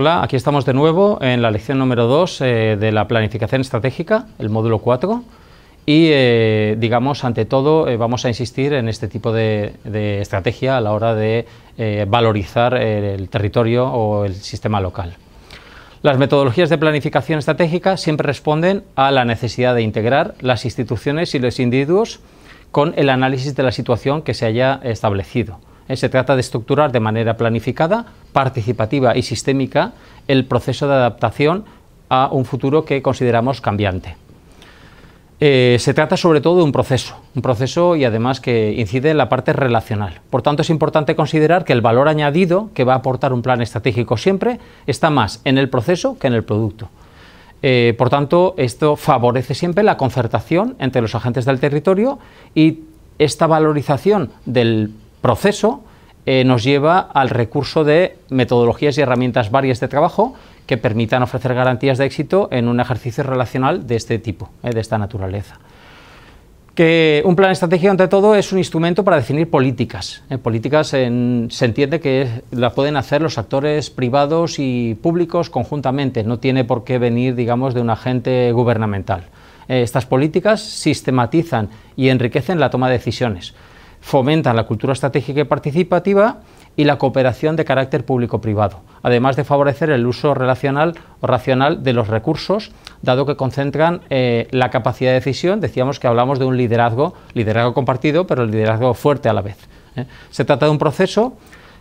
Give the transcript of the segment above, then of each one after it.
Hola, aquí estamos de nuevo en la lección número 2 eh, de la planificación estratégica, el módulo 4. Y, eh, digamos, ante todo, eh, vamos a insistir en este tipo de estrategia a la hora de valorizar el territorio o el sistema local. Las metodologías de planificación estratégica siempre responden a la necesidad de integrar las instituciones y los individuos con el análisis de la situación que se haya establecido eh, se trata de estructurar de manera planificada, participativa y sistémica el proceso de adaptación a un futuro que consideramos cambiante. Eh, se trata sobre todo de un proceso, un proceso y además que incide en la parte relacional. Por tanto, es importante considerar que el valor añadido que va a aportar un plan estratégico siempre está más en el proceso que en el producto. Eh, por tanto, esto favorece siempre la concertación entre los agentes del territorio y esta valorización del proceso eh, nos lleva al recurso de metodologías y herramientas varias de trabajo que permitan ofrecer garantías de éxito en un ejercicio relacional de este tipo, eh, de esta naturaleza. Que un plan estratégico, ante todo, es un instrumento para definir políticas. Eh, políticas se entiende que las pueden hacer los actores privados y públicos conjuntamente, no tiene por qué venir, digamos, de un agente gubernamental. estas políticas sistematizan y enriquecen la toma de decisiones fomentan la cultura estratégica y participativa y la cooperación de carácter público-privado, además de favorecer el uso relacional o racional de los recursos, dado que concentran eh, la capacidad de decisión, decíamos que hablamos de un liderazgo, liderazgo compartido, pero el liderazgo fuerte a la vez. ¿eh? Se trata de un proceso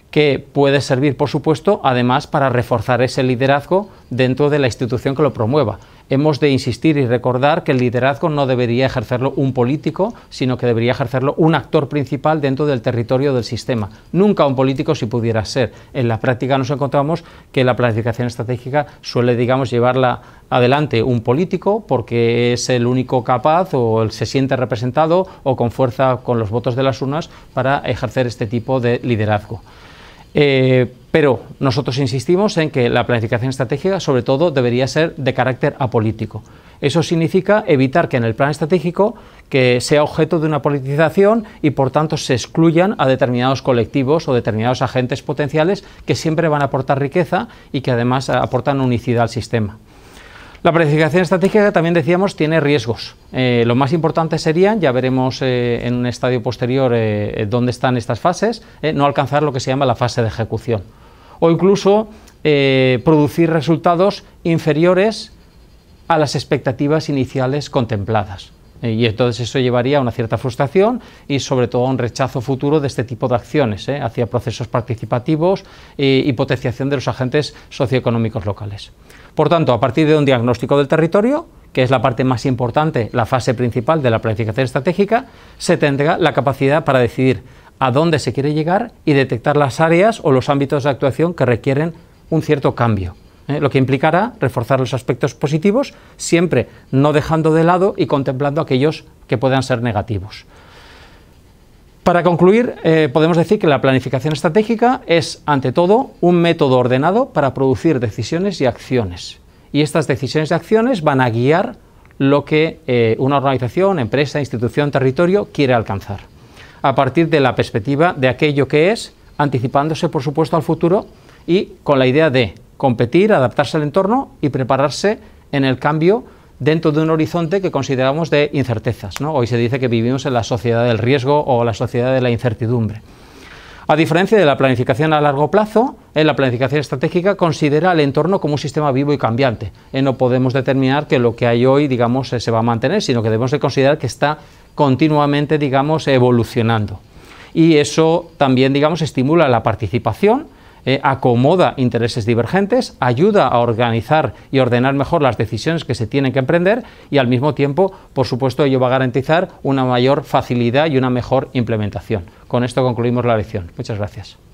que puede servir, por supuesto, además para reforzar ese liderazgo dentro de la institución que lo promueva hemos de insistir y recordar que el liderazgo no debería ejercerlo un político, sino que debería ejercerlo un actor principal dentro del territorio del sistema. Nunca un político si pudiera ser. En la práctica nos encontramos que la planificación estratégica suele, digamos, llevarla adelante un político porque es el único capaz o se siente representado o con fuerza con los votos de las unas para ejercer este tipo de liderazgo. Eh, pero nosotros insistimos en que la planificación estratégica, sobre todo, debería ser de carácter apolítico. Eso significa evitar que en el plan estratégico que sea objeto de una politización y, por tanto, se excluyan a determinados colectivos o determinados agentes potenciales que siempre van a aportar riqueza y que además aportan unicidad al sistema. La planificación estratégica también decíamos tiene riesgos. Eh, lo más importante sería, ya veremos eh, en un estadio posterior eh, dónde están estas fases, no alcanzar lo que se llama la fase de ejecución. O incluso producir resultados inferiores a las expectativas iniciales contempladas. Eh, y entonces eso llevaría a una cierta frustración y sobre todo a un rechazo futuro de este tipo de acciones eh, hacia procesos participativos y, y, potenciación de los agentes socioeconómicos locales. Por tanto, a partir de un diagnóstico del territorio, que es la parte más importante, la fase principal de la planificación estratégica, se tendrá la capacidad para decidir a dónde se quiere llegar y detectar las áreas o los ámbitos de actuación que requieren un cierto cambio. ¿eh? lo que implicará reforzar los aspectos positivos, siempre no dejando de lado y contemplando aquellos que puedan ser negativos. Para concluir, eh, podemos decir que la planificación estratégica es, ante todo, un método ordenado para producir decisiones y acciones. Y estas decisiones y acciones van a guiar lo que eh, una organización, empresa, institución, territorio quiere alcanzar, a partir de la perspectiva de aquello que es, anticipándose, por supuesto, al futuro y con la idea de competir, adaptarse al entorno y prepararse en el cambio dentro de un horizonte que consideramos de incertezas. Hoy se dice que vivimos en la sociedad del riesgo o la sociedad de la incertidumbre. A diferencia de la planificación a largo plazo, en eh, la planificación estratégica considera el entorno como un sistema vivo y cambiante. Eh, no podemos determinar que lo que hay hoy, digamos, eh, se va a mantener, sino que debemos de considerar que está continuamente, digamos, evolucionando. Y eso también, digamos, estimula la participación eh, acomoda intereses divergentes, ayuda a organizar y ordenar mejor las decisiones que se tienen que emprender y al mismo tiempo, por supuesto, ello va a garantizar una mayor facilidad y una mejor implementación. Con esto concluimos la lección. Muchas gracias.